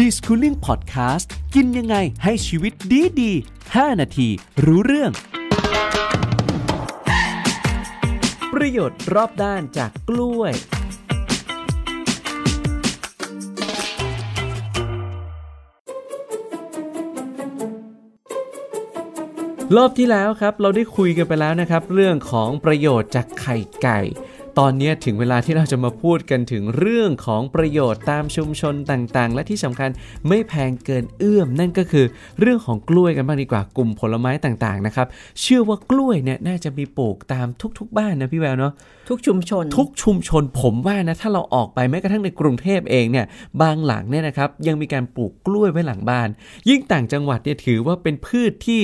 ดีสคูลิ่งพอดแคสต์กินยังไงให้ชีวิตดีดี5นาทีรู้เรื่อง ประโยชน์รอบด้านจากกล้วย รอบที่แล้วครับ เราได้คุยกันไปแล้วนะครับ เรื่องของประโยชน์จากไข่ไก่ตอนนี้ถึงเวลาที่เราจะมาพูดกันถึงเรื่องของประโยชน์ตามชุมชนต่างๆ และที่สำคัญไม่แพงเกินเอื้อมนั่นก็คือเรื่องของกล้วยกันบ้างดีกว่ากลุ่มผลไม้ต่างๆนะครับเชื่อว่ากล้วยเนี่ยน่าจะมีปลูกตามทุกๆบ้านนะพี่แววเนาะทุกชุมชนทุกชุมชนผมว่านะถ้าเราออกไปแม้กระทั่งในกรุงเทพเองเนี่ยบางหลังเนี่ยนะครับยังมีการปลูกกล้วยไว้หลังบ้าน ยิ่งต่างจังหวัดเนี่ยถือว่าเป็นพืชที่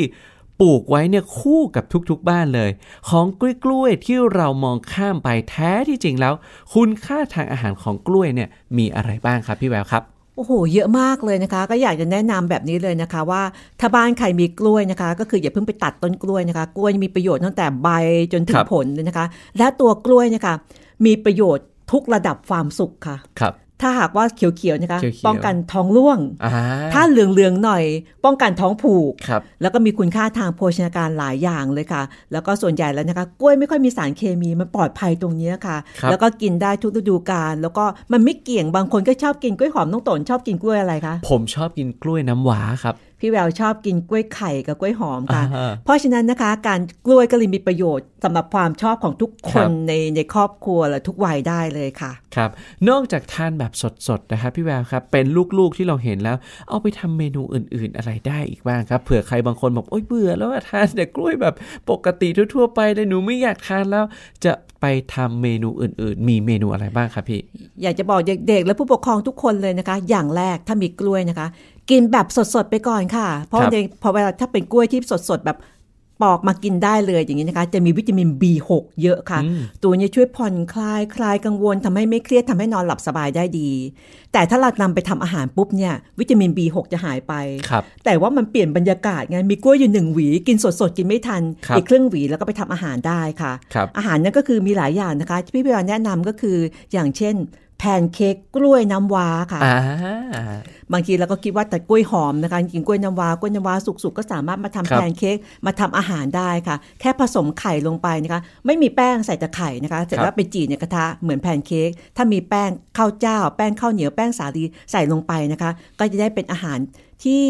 ปลูกไว้เนี่ยคู่กับทุกๆ บ้านเลย ของกล้วยๆที่เรามองข้ามไปแท้ที่จริงแล้ว คุณค่าทางอาหารของกล้วยเนี่ยมีอะไรบ้างครับพี่แววครับโอ้โหเยอะมากเลยนะคะ ก็อยากจะแนะนำแบบนี้เลยนะคะ ว่าถ้าบ้านใครมีกล้วยนะคะ ก็คืออย่าเพิ่งไปตัดต้นกล้วยนะคะกล้วยมีประโยชน์ตั้งแต่ใบจนถึงผลเลยนะคะ และตัวกล้วยนะคะมีประโยชน์ทุกระดับความสุขค่ะครับถ้าหากว่าเขียวๆนะคะ ป้องกันท้องร่วงถ้าเหลืองๆหน่อย ป้องกันท้องผูกแล้วก็มีคุณค่าทางโภชนาการหลายอย่างเลยค่ะ แล้วก็ส่วนใหญ่แล้วนะคะ กล้วยไม่ค่อยมีสารเคมีมันปลอดภัยตรงนี้ค่ะคแล้วก็กินได้ทุกฤดูกาลแล้วก็มันไม่เกี่ยงบางคนก็ชอบกินกล้วยหอมน้องตนชอบกินกล้วยอะไรคะผมชอบกินกล้วยน้ำวาครับพี่แววชอบกินกล้วยไข่กับกล้วยหอมค่ะ เพราะฉะนั้นนะคะการกล้วยก็เลยมีประโยชน์สำหรับความชอบของทุกคนคในในครอบครัวและทุกวัยได้เลยค่ะครับ นอกจากทานแบบสดๆ นะคะ พี่แววครับเป็นลูกๆที่เราเห็นแล้ว เอาไปทำเมนูอื่นๆ อะไรได้อีกบ้างครับเผื่อใครบางคนบอก โอ๊ยเบื่อแล้วทานแต่กล้วยแบบปกติทั่วๆ ไปเลยหนูไม่อยากทานแล้วจะไปทำเมนูอื่น ๆ มีเมนูอะไรบ้างครับพี่อยากจะบอกเด็ก ๆ และผู้ปกครองทุกคนเลยนะคะ อย่างแรกถ้ามีกล้วยนะคะกินแบบสด ๆ ไปก่อนค่ะ เพราะในพอเวลาถ้าเป็นกล้วยที่สด ๆ แบบปอกมากินได้เลยอย่างนี้นะคะ จะมีวิตามิน B6 เยอะค่ะ ตัวนี้ช่วยผ่อนคลาย คลายกังวลทำให้ไม่เครียดทำให้นอนหลับสบายได้ดี แต่ถ้าเรานำไปทำอาหารปุ๊บเนี่ยวิตามิน B6 จะหายไป แต่ว่ามันเปลี่ยนบรรยากาศไง มีกล้วยอยู่หนึ่งหวีกินสดๆกินไม่ทันอีกครึ่งหวีแล้วก็ไปทำอาหารได้ค่ะอาหารนั้นก็คือมีหลายอย่างนะคะที่พี่เบลแนะนำก็คืออย่างเช่นแพนเค้กกล้วยน้ำว้าค่ะ บางทีเราก็คิดว่าแต่กล้วยหอมนะคะกินกล้วยน้ำว้ากล้วยน้ำว้าสุกๆ ก็สามารถมาทำแพนเค้กมาทำอาหารได้ค่ะ แค่ผสมไข่ลงไปนะคะ ไม่มีแป้งใส่แต่ไข่นะคะ เสร็จแล้วไปจีในกระทะเหมือนแพนเค้กถ้ามีแป้งข้าวเจ้า แป้งข้าวเหนียวแป้งสาลีใส่ลงไปนะคะ ก็จะได้เป็นอาหารที่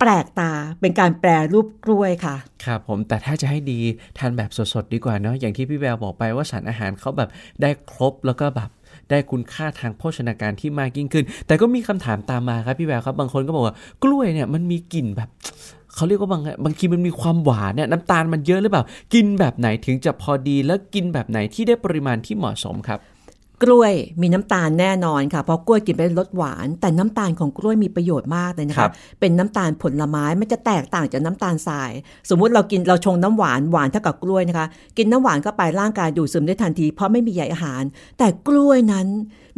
แปลกตาเป็นการแปรรูปกล้วยค่ะครับผมแต่ถ้าจะให้ดีทานแบบสดๆดีกว่าเนาะอย่างที่พี่แววบอกไป ว่าสารอาหารเขาแบบได้ครบแล้วก็แบบได้คุณค่าทางโภชนาการที่มากยิ่งขึ้น แต่ก็มีคำถามตามมาครับพี่แววครับบางคนก็บอกว่า กล้วยเนี่ยมันมีกลิ่นแบบเขาเรียกว่าบางบางทีมันมีความหวานเนี่ย น้ำตาลมันเยอะหรือเปล่ากินแบบไหนถึงจะพอดีแล้วกินแบบไหนที่ได้ปริมาณที่เหมาะสมครับกล้วยมีน้ำตาลแน่นอนค่ะเพราะกล้วยกินเป็นรสหวาน แต่น้ำตาลของกล้วยมีประโยชน์มากเลยนะคะเป็นน้ำตาลผลไม้ไม่จะแตกต่างจากน้ำตาลทราย สมมุติเรากินเราชงน้ำหวานหวานเท่ากับกล้วยนะคะ กินน้ำหวานก็ไปร่างกายดูดซึมได้ทันทีเพราะไม่มีใยอาหาร แต่กล้วยนั้น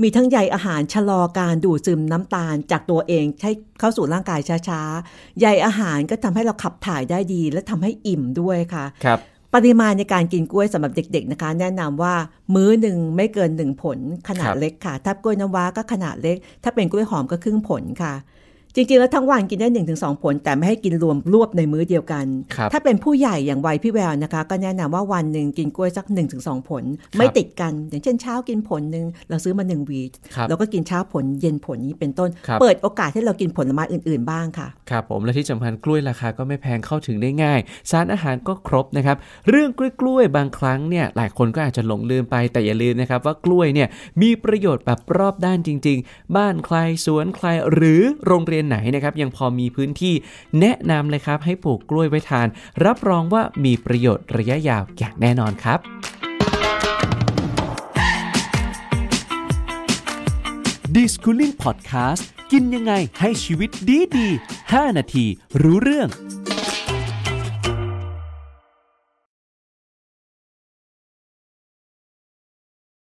มีทั้งใยอาหารชะลอการดูดซึมน้ำตาลจากตัวเองใช้เข้าสู่ร่างกายช้าๆใยอาหารก็ทำให้เราขับถ่ายได้ดีและทำให้อิ่มด้วยค่ะครับปริมาณในการกินกล้วยสำหรับเด็กๆนะคะ แนะนำว่ามื้อหนึ่งไม่เกินหนึ่งผลขนาดเล็กค่ะ ถ้ากล้วยน้ำว้าก็ขนาดเล็ก ถ้าเป็นกล้วยหอมก็ครึ่งผลค่ะจริงๆ แล้วทั้งวันกินได้หนึ่งถึงสองผล แต่ไม่ให้กินรวมรวบในมื้อเดียวกัน ถ้าเป็นผู้ใหญ่อย่างวัยพี่แววนะคะ ก็แนะนำว่าวันหนึ่งกินกล้วยสัก1นถึงสผลไม่ติดกันอย่างเช่นเช้ากินผลหนึ่งเราซื้อมาหนึ่งวีเราก็กินเช้าผลเย็นผลนี้เป็นต้น เปิดโอกาสให้เรากินผลไม้อื่นๆบ้างค่ะ ครับผมและที่สำคัญกล้วยราคาก็ไม่แพงเข้าถึงได้ง่าย สารอาหารก็ครบนะครับเรื่องกล้วยๆบางครั้งเนี่ยหลายคนก็อาจจะหลงลืมไปแต่อย่าลืมนะครับว่ากล้วยเนี่ยมีประโยชน์แบบรอบด้านจริงๆ บ้านใครสวนใครหรือโรงเรียนียนไหนนะครับ ยังพอมีพื้นที่แนะนำเลยครับ ให้ปลูกกล้วยไว้ทาน รับรองว่ามีประโยชน์ระยะยาว อย่างแน่นอนครับดิสคูลิ่งพอดแคสต์กินยังไงให้ชีวิตดีดี5นาทีรู้เรื่อง